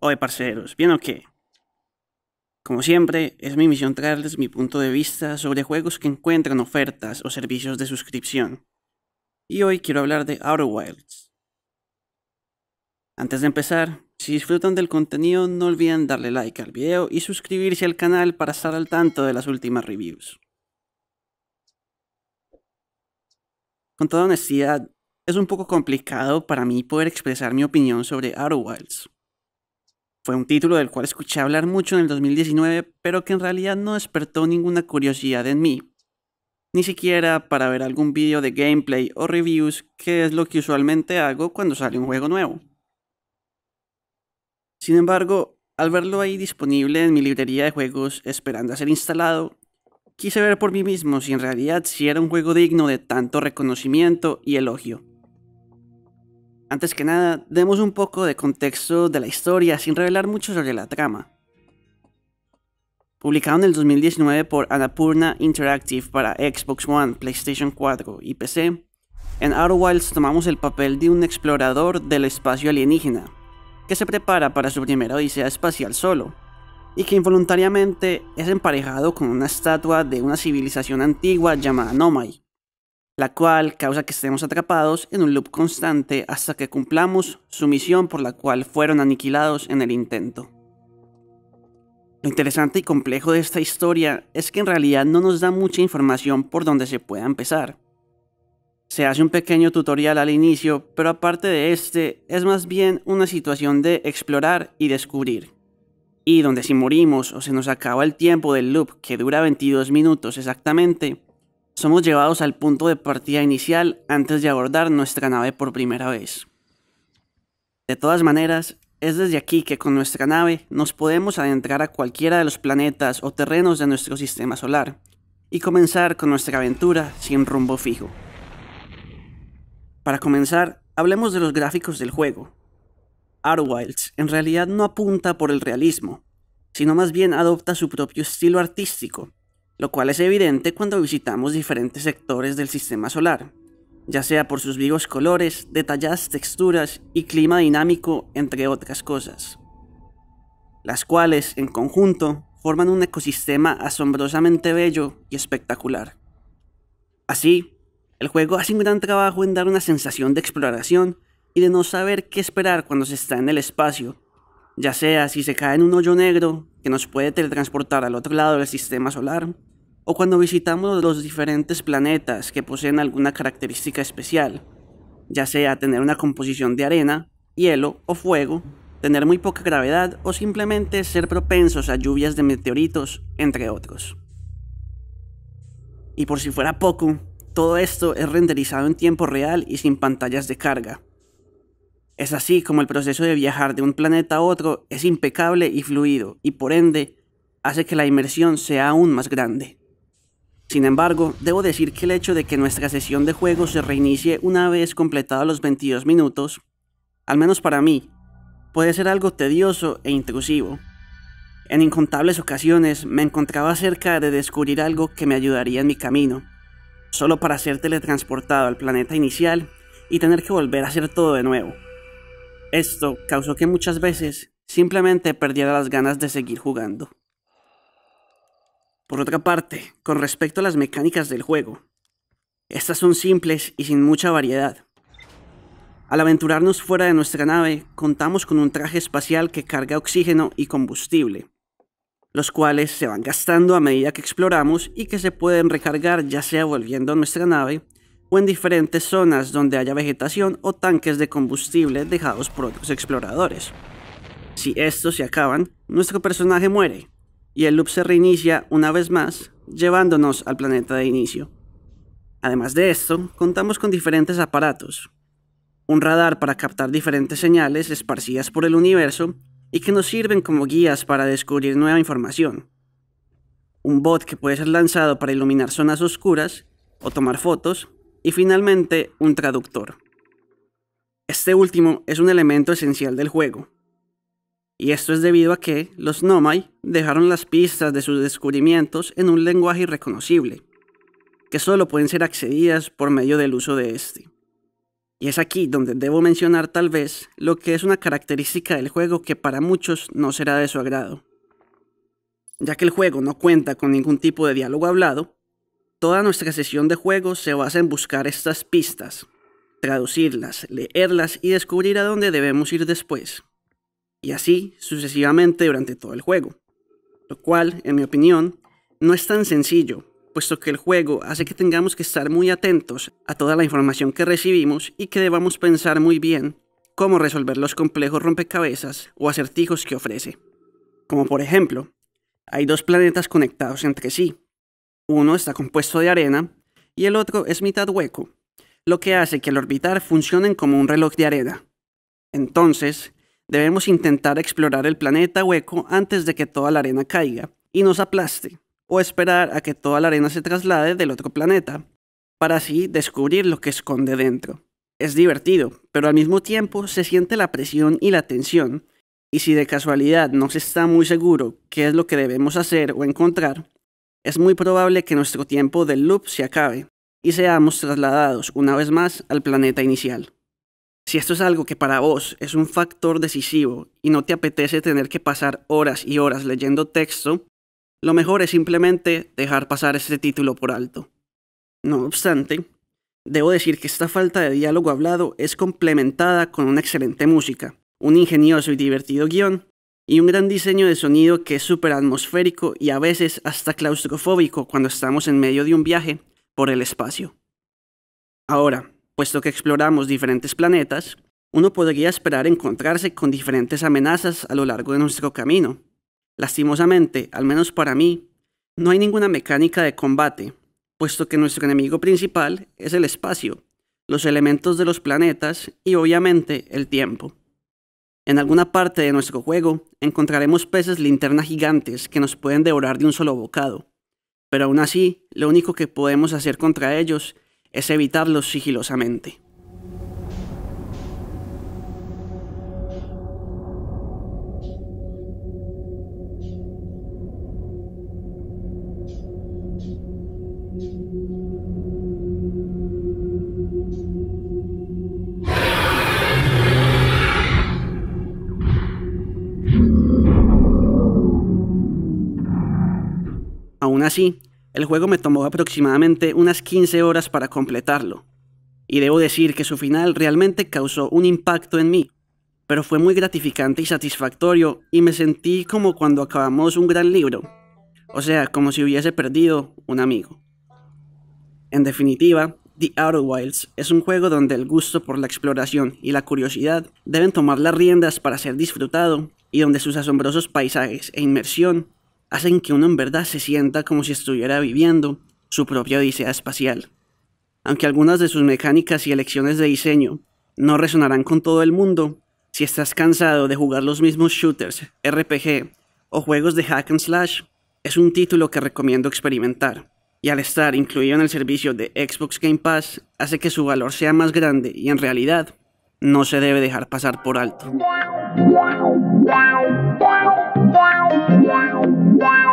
Hoy, parceros, ¿bien o qué? Como siempre, es mi misión traerles mi punto de vista sobre juegos que encuentran ofertas o servicios de suscripción. Y hoy quiero hablar de Outer Wilds. Antes de empezar, si disfrutan del contenido, no olviden darle like al video y suscribirse al canal para estar al tanto de las últimas reviews. Con toda honestidad, es un poco complicado para mí poder expresar mi opinión sobre Arrow Wilds. Fue un título del cual escuché hablar mucho en el 2019, pero que en realidad no despertó ninguna curiosidad en mí, ni siquiera para ver algún vídeo de gameplay o reviews, que es lo que usualmente hago cuando sale un juego nuevo. Sin embargo, al verlo ahí disponible en mi librería de juegos esperando a ser instalado, quise ver por mí mismo si en realidad si era un juego digno de tanto reconocimiento y elogio. Antes que nada, demos un poco de contexto de la historia sin revelar mucho sobre la trama. Publicado en el 2019 por Anapurna Interactive para Xbox One, PlayStation 4 y PC, en Outer Wilds tomamos el papel de un explorador del espacio alienígena, que se prepara para su primera odisea espacial solo, y que involuntariamente es emparejado con una estatua de una civilización antigua llamada Nomai, la cual causa que estemos atrapados en un loop constante hasta que cumplamos su misión por la cual fueron aniquilados en el intento. Lo interesante y complejo de esta historia es que en realidad no nos da mucha información por donde se pueda empezar, se hace un pequeño tutorial al inicio, pero aparte de este, es más bien una situación de explorar y descubrir. Y donde si morimos o se nos acaba el tiempo del loop, que dura 22 minutos exactamente, somos llevados al punto de partida inicial antes de abordar nuestra nave por primera vez. De todas maneras, es desde aquí que con nuestra nave nos podemos adentrar a cualquiera de los planetas o terrenos de nuestro sistema solar y comenzar con nuestra aventura sin rumbo fijo. Para comenzar, hablemos de los gráficos del juego. Wilds en realidad no apunta por el realismo, sino más bien adopta su propio estilo artístico, lo cual es evidente cuando visitamos diferentes sectores del sistema solar, ya sea por sus vivos colores, detalladas texturas y clima dinámico, entre otras cosas, las cuales, en conjunto, forman un ecosistema asombrosamente bello y espectacular. Así, el juego hace un gran trabajo en dar una sensación de exploración y de no saber qué esperar cuando se está en el espacio, ya sea si se cae en un hoyo negro que nos puede teletransportar al otro lado del sistema solar, o cuando visitamos los diferentes planetas que poseen alguna característica especial, ya sea tener una composición de arena, hielo o fuego, tener muy poca gravedad o simplemente ser propensos a lluvias de meteoritos, entre otros. Y por si fuera poco, todo esto es renderizado en tiempo real y sin pantallas de carga. Es así como el proceso de viajar de un planeta a otro es impecable y fluido, y por ende, hace que la inmersión sea aún más grande. Sin embargo, debo decir que el hecho de que nuestra sesión de juego se reinicie una vez completados los 22 minutos, al menos para mí, puede ser algo tedioso e intrusivo. En incontables ocasiones me encontraba cerca de descubrir algo que me ayudaría en mi camino, solo para ser teletransportado al planeta inicial y tener que volver a hacer todo de nuevo. Esto causó que muchas veces simplemente perdiera las ganas de seguir jugando. Por otra parte, con respecto a las mecánicas del juego, estas son simples y sin mucha variedad. Al aventurarnos fuera de nuestra nave, contamos con un traje espacial que carga oxígeno y combustible, los cuales se van gastando a medida que exploramos y que se pueden recargar ya sea volviendo a nuestra nave o en diferentes zonas donde haya vegetación o tanques de combustible dejados por otros exploradores. Si estos se acaban, nuestro personaje muere y el loop se reinicia una vez más, llevándonos al planeta de inicio. Además de esto, contamos con diferentes aparatos. Un radar para captar diferentes señales esparcidas por el universo y que nos sirven como guías para descubrir nueva información. Un bot que puede ser lanzado para iluminar zonas oscuras o tomar fotos. Y finalmente, un traductor. Este último es un elemento esencial del juego. Y esto es debido a que los Nomai dejaron las pistas de sus descubrimientos en un lenguaje irreconocible, que solo pueden ser accedidas por medio del uso de este. Y es aquí donde debo mencionar tal vez lo que es una característica del juego que para muchos no será de su agrado. Ya que el juego no cuenta con ningún tipo de diálogo hablado, toda nuestra sesión de juego se basa en buscar estas pistas, traducirlas, leerlas y descubrir a dónde debemos ir después. Y así sucesivamente durante todo el juego. Lo cual, en mi opinión, no es tan sencillo puesto que el juego hace que tengamos que estar muy atentos a toda la información que recibimos y que debamos pensar muy bien cómo resolver los complejos rompecabezas o acertijos que ofrece. Como por ejemplo, hay dos planetas conectados entre sí. Uno está compuesto de arena y el otro es mitad hueco, lo que hace que al orbitar funcionen como un reloj de arena. Entonces, debemos intentar explorar el planeta hueco antes de que toda la arena caiga y nos aplaste o esperar a que toda la arena se traslade del otro planeta, para así descubrir lo que esconde dentro. Es divertido, pero al mismo tiempo se siente la presión y la tensión, y si de casualidad no se está muy seguro qué es lo que debemos hacer o encontrar, es muy probable que nuestro tiempo del loop se acabe y seamos trasladados una vez más al planeta inicial. Si esto es algo que para vos es un factor decisivo y no te apetece tener que pasar horas y horas leyendo texto, lo mejor es simplemente dejar pasar este título por alto. No obstante, debo decir que esta falta de diálogo hablado es complementada con una excelente música, un ingenioso y divertido guión, y un gran diseño de sonido que es súper atmosférico y a veces hasta claustrofóbico cuando estamos en medio de un viaje por el espacio. Ahora, puesto que exploramos diferentes planetas, uno podría esperar encontrarse con diferentes amenazas a lo largo de nuestro camino, Lastimosamente, al menos para mí, no hay ninguna mecánica de combate, puesto que nuestro enemigo principal es el espacio, los elementos de los planetas y obviamente el tiempo. En alguna parte de nuestro juego encontraremos peces linterna gigantes que nos pueden devorar de un solo bocado, pero aún así lo único que podemos hacer contra ellos es evitarlos sigilosamente. Aún así, el juego me tomó aproximadamente unas 15 horas para completarlo, y debo decir que su final realmente causó un impacto en mí, pero fue muy gratificante y satisfactorio y me sentí como cuando acabamos un gran libro, o sea, como si hubiese perdido un amigo. En definitiva, The Outer Wilds es un juego donde el gusto por la exploración y la curiosidad deben tomar las riendas para ser disfrutado y donde sus asombrosos paisajes e inmersión hacen que uno en verdad se sienta como si estuviera viviendo su propia odisea espacial. Aunque algunas de sus mecánicas y elecciones de diseño no resonarán con todo el mundo, si estás cansado de jugar los mismos shooters, RPG o juegos de hack and slash, es un título que recomiendo experimentar. Y al estar incluido en el servicio de Xbox Game Pass, hace que su valor sea más grande y en realidad no se debe dejar pasar por alto. Wow.